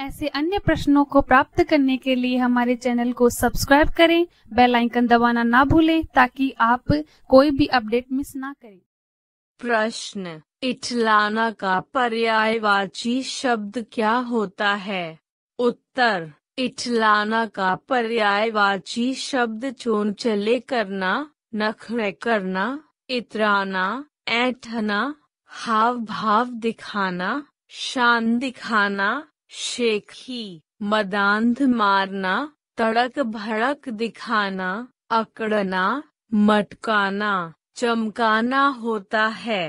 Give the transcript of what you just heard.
ऐसे अन्य प्रश्नों को प्राप्त करने के लिए हमारे चैनल को सब्सक्राइब करें बेल आइकन दबाना ना भूलें ताकि आप कोई भी अपडेट मिस ना करें प्रश्न इटलाना का पर्यायवाची शब्द क्या होता है उत्तर इटलाना का पर्यायवाची शब्द चोन चले करना नखरे करना इतराना ऐठना हाव भाव दिखाना शान दिखाना शेखी मदांध मारना तड़क भड़क दिखाना अकड़ना मटकाना चमकाना होता है